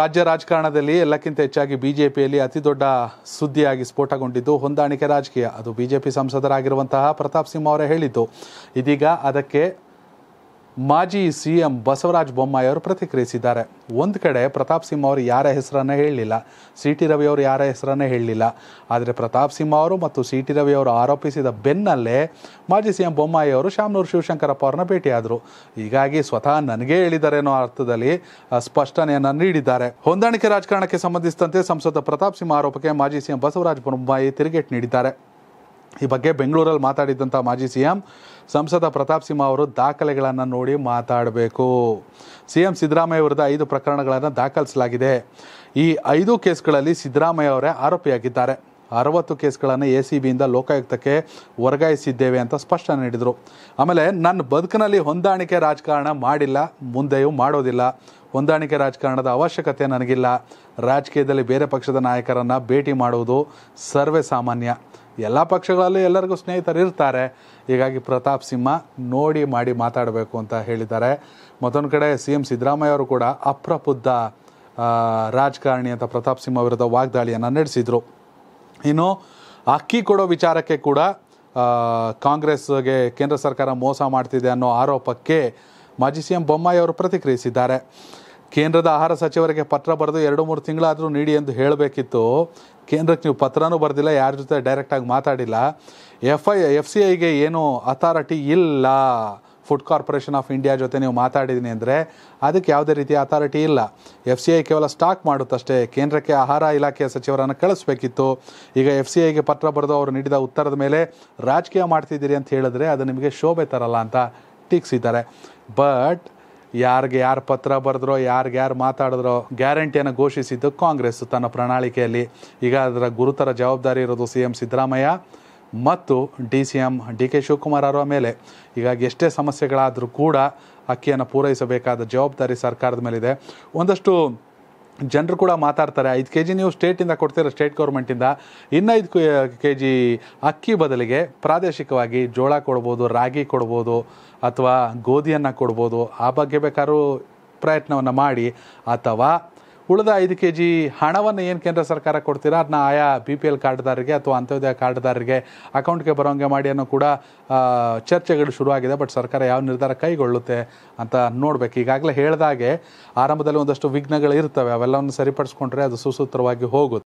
ರಾಜ್ಯ ರಾಜಕಾರಣದಲ್ಲಿ ಎಲ್ಲಕ್ಕಿಂತ ಹೆಚ್ಚಾಗಿ ಬಿಜೆಪಿಯಲ್ಲಿ ಅತಿ ದೊಡ್ಡ ಸುದ್ದಿಯಾಗಿ ಸ್ಫೋಟಗೊಂಡಿದ್ದು ಹೊಂದಾಣಿಕೆ ರಾಜಕೀಯ ಅದು ಬಿಜೆಪಿ ಸಂಸದರಾಗಿರುವಂತಹ ಪ್ರತಾಪ್ ಸಿಂಹ ಅವರೇ ಹೇಳಿದ್ದು ಇದೀಗ ಅದಕ್ಕೆ ಮಾಜಿ ಸಿಎಂ ಬಸವರಾಜ ಬೊಮ್ಮಾಯಿ ಅವರು ಪ್ರತಿಕ್ರಿಯಿಸಿದ್ದಾರೆ ಒಂದು ಕಡೆ ಪ್ರತಾಪ್ ಸಿಂಹ ಅವರು ಯಾರ ಹೆಸರನ್ನ ಹೇಳಲಿಲ್ಲ ಸಿ ಟಿ ರವಿ ಅವರು ಯಾರ ಹೆಸರನ್ನೇ ಹೇಳಲಿಲ್ಲ ಆದರೆ ಪ್ರತಾಪ್ ಸಿಂಹ ಅವರು ಮತ್ತು ಸಿ ಟಿ ರವಿ ಅವರು ಆರೋಪಿಸಿದ ಬೆನ್ನಲ್ಲೇ ಮಾಜಿ ಸಿಎಂ ಬೊಮ್ಮಾಯಿ ಅವರು ಶಾಮನೂರು ಶಿವಶಂಕರಪ್ಪ ಅವರನ್ನ ಭೇಟಿಯಾದರು ಹೀಗಾಗಿ ಸ್ವತಃ ನನಗೇ ಹೇಳಿದ್ದಾರೆ ಅನ್ನೋ ಅರ್ಥದಲ್ಲಿ ಸ್ಪಷ್ಟನೆಯನ್ನು ನೀಡಿದ್ದಾರೆ ಹೊಂದಾಣಿಕೆ ರಾಜಕಾರಣಕ್ಕೆ ಸಂಬಂಧಿಸಿದಂತೆ ಸಂಸದ ಪ್ರತಾಪ್ ಸಿಂಹ ಆರೋಪಕ್ಕೆ ಮಾಜಿ ಸಿಎಂ ಬಸವರಾಜ ಬೊಮ್ಮಾಯಿ ತಿರುಗೇಟು ನೀಡಿದ್ದಾರೆ ಈ ಬಗ್ಗೆ ಬೆಂಗಳೂರಲ್ಲಿ ಮಾತಾಡಿದ್ದಂಥ ಮಾಜಿ ಸಿ ಎಂ ಸಂಸದ ಪ್ರತಾಪ್ ಸಿಂಹ ಅವರು ದಾಖಲೆಗಳನ್ನು ನೋಡಿ ಮಾತಾಡಬೇಕು ಸಿ ಎಂ ಸಿದ್ದರಾಮಯ್ಯ ವಿರುದ್ಧ ಐದು ಪ್ರಕರಣಗಳನ್ನು ದಾಖಲಿಸಲಾಗಿದೆ ಈ ಐದು ಕೇಸ್ಗಳಲ್ಲಿ ಸಿದ್ದರಾಮಯ್ಯ ಅವರೇ ಆರೋಪಿಯಾಗಿದ್ದಾರೆ ಅರವತ್ತು ಕೇಸ್ಗಳನ್ನು ಎ ಸಿ ಬಿಯಿಂದ ಲೋಕಾಯುಕ್ತಕ್ಕೆ ವರ್ಗಾಯಿಸಿದ್ದೇವೆ ಅಂತ ಸ್ಪಷ್ಟನೆ ನೀಡಿದರು ಆಮೇಲೆ ನನ್ನ ಬದುಕಿನಲ್ಲಿ ಹೊಂದಾಣಿಕೆ ರಾಜಕಾರಣ ಮಾಡಿಲ್ಲ ಮುಂದೆಯೂ ಮಾಡೋದಿಲ್ಲ ಹೊಂದಾಣಿಕೆ ರಾಜಕಾರಣದ ಅವಶ್ಯಕತೆ ನನಗಿಲ್ಲ ರಾಜಕೀಯದಲ್ಲಿ ಬೇರೆ ಪಕ್ಷದ ನಾಯಕರನ್ನು ಭೇಟಿ ಮಾಡುವುದು ಸರ್ವೇ ಸಾಮಾನ್ಯ ಎಲ್ಲ ಪಕ್ಷಗಳಲ್ಲಿ ಎಲ್ಲರಿಗೂ ಸ್ನೇಹಿತರು ಇರ್ತಾರೆ ಹೀಗಾಗಿ ಪ್ರತಾಪ್ ಸಿಂಹ ನೋಡಿ ಮಾಡಿ ಮಾತಾಡಬೇಕು ಅಂತ ಹೇಳಿದ್ದಾರೆ ಮತ್ತೊಂದು ಕಡೆ ಸಿ ಎಂ ಸಿದ್ದರಾಮಯ್ಯ ಅವರು ಕೂಡ ಅಪ್ರಬುದ್ಧ ರಾಜಕಾರಣಿ ಅಂತ ಪ್ರತಾಪ್ ಸಿಂಹ ವಿರುದ್ಧ ವಾಗ್ದಾಳಿಯನ್ನು ನಡೆಸಿದರು ಇನ್ನು ಅಕ್ಕಿ ಕೊಡೋ ವಿಚಾರಕ್ಕೆ ಕೂಡ ಕಾಂಗ್ರೆಸ್ಗೆ ಕೇಂದ್ರ ಸರ್ಕಾರ ಮೋಸ ಮಾಡ್ತಿದೆ ಅನ್ನೋ ಆರೋಪಕ್ಕೆ ಮಾಜಿ ಸಿ ಎಂ ಬೊಮ್ಮಾಯಿ ಅವರು ಪ್ರತಿಕ್ರಿಯಿಸಿದ್ದಾರೆ ಕೇಂದ್ರದ ಆಹಾರ ಸಚಿವರಿಗೆ ಪತ್ರ ಬರೆದು ಎರಡು ಮೂರು ತಿಂಗಳಾದರೂ ನೀಡಿ ಎಂದು ಹೇಳಬೇಕಿತ್ತು ಕೇಂದ್ರಕ್ಕೆ ನೀವು ಪತ್ರನೂ ಬರೆದಿಲ್ಲ ಯಾರ ಜೊತೆ ಡೈರೆಕ್ಟಾಗಿ ಮಾತಾಡಿಲ್ಲ ಎಫ್ ಐ ಎಫ್ ಸಿ ಐಗೆ ಏನು ಅಥಾರಿಟಿ ಇಲ್ಲ ಫುಡ್ ಕಾರ್ಪೊರೇಷನ್ ಆಫ್ ಇಂಡಿಯಾ ಜೊತೆ ನೀವು ಮಾತಾಡಿದ್ದೀನಿ ಅಂದರೆ ಅದಕ್ಕೆ ಯಾವುದೇ ರೀತಿಯ ಅಥಾರಿಟಿ ಇಲ್ಲ ಎಫ್ ಸಿ ಐ ಕೇವಲ ಸ್ಟಾಕ್ ಮಾಡುತ್ತಷ್ಟೇ ಕೇಂದ್ರಕ್ಕೆ ಆಹಾರ ಇಲಾಖೆಯ ಸಚಿವರನ್ನು ಕಳಿಸ್ಬೇಕಿತ್ತು ಈಗ ಎಫ್ ಸಿ ಐಗೆ ಪತ್ರ ಬರೆದು ಅವರು ನೀಡಿದ ಉತ್ತರದ ಮೇಲೆ ರಾಜಕೀಯ ಮಾಡ್ತಿದ್ದೀರಿ ಅಂತ ಹೇಳಿದ್ರೆ ಅದು ನಿಮಗೆ ಶೋಭೆ ತರಲ್ಲ ಅಂತ ಟೀಕ್ಸಿದ್ದಾರೆ ಬಟ್ ಯಾರಿಗೆ ಯಾರು ಪತ್ರ ಬರೆದ್ರೋ ಯಾರಿಗೆ ಯಾರು ಮಾತಾಡಿದ್ರೋ ಗ್ಯಾರಂಟಿಯನ್ನು ಘೋಷಿಸಿದ್ದು ಕಾಂಗ್ರೆಸ್ ತನ್ನ ಪ್ರಣಾಳಿಕೆಯಲ್ಲಿ ಈಗ ಅದರ ಗುರುತರ ಜವಾಬ್ದಾರಿ ಇರೋದು ಸಿ ಎಂ ಸಿದ್ದರಾಮಯ್ಯ ಮತ್ತು D C M D K Shivakumar ಅವರ ಮೇಲೆ ಹೀಗಾಗಿ ಎಷ್ಟೇ ಸಮಸ್ಯೆಗಳಾದರೂ ಕೂಡ ಅಕ್ಕಿಯನ್ನು ಪೂರೈಸಬೇಕಾದ ಜವಾಬ್ದಾರಿ ಸರ್ಕಾರದ ಮೇಲಿದೆ ಒಂದಷ್ಟು ಜನರು ಕೂಡ ಮಾತಾಡ್ತಾರೆ ಐದು ಕೆ ಜಿ ನೀವು ಸ್ಟೇಟಿಂದ ಕೊಡ್ತೀರ ಸ್ಟೇಟ್ ಗೌರ್ಮೆಂಟಿಂದ ಇನ್ನೈದು ಕೆ ಜಿ ಅಕ್ಕಿ ಬದಲಿಗೆ ಪ್ರಾದೇಶಿಕವಾಗಿ ಜೋಳ ಕೊಡ್ಬೋದು ರಾಗಿ ಕೊಡ್ಬೋದು ಅಥವಾ ಗೋಧಿಯನ್ನು ಕೊಡ್ಬೋದು ಆ ಬಗ್ಗೆ ಬೇಕಾದ್ರೂ ಪ್ರಯತ್ನವನ್ನು ಮಾಡಿ ಅಥವಾ ಉಳಿದ ಐದು ಕೆ ಜಿ ಹಣವನ್ನು ಏನು ಕೇಂದ್ರ ಸರ್ಕಾರ ಕೊಡ್ತೀರಾ ಅದನ್ನ ಆಯಾ ಬಿ ಪಿ ಎಲ್ ಕಾರ್ಡ್ದಾರಿಗೆ ಅಥವಾ ಅಂತ್ಯೋದಯ ಕಾರ್ಡ್ದಾರಿಗೆ ಅಕೌಂಟ್ಗೆ ಬರೋಂಗೆ ಮಾಡಿ ಅನ್ನೋ ಕೂಡ ಚರ್ಚೆಗಳು ಶುರುವಾಗಿದೆ ಬಟ್ ಸರ್ಕಾರ ಯಾವ ನಿರ್ಧಾರ ಕೈಗೊಳ್ಳುತ್ತೆ ಅಂತ ನೋಡಬೇಕು ಈಗಾಗಲೇ ಹೇಳಿದಾಗೆ ಆರಂಭದಲ್ಲಿ ಒಂದಷ್ಟು ವಿಘ್ನಗಳು ಇರ್ತವೆ ಅವೆಲ್ಲವನ್ನು ಸರಿಪಡಿಸ್ಕೊಂಡ್ರೆ ಅದು ಸುಸೂತ್ರವಾಗಿ ಹೋಗುತ್ತೆ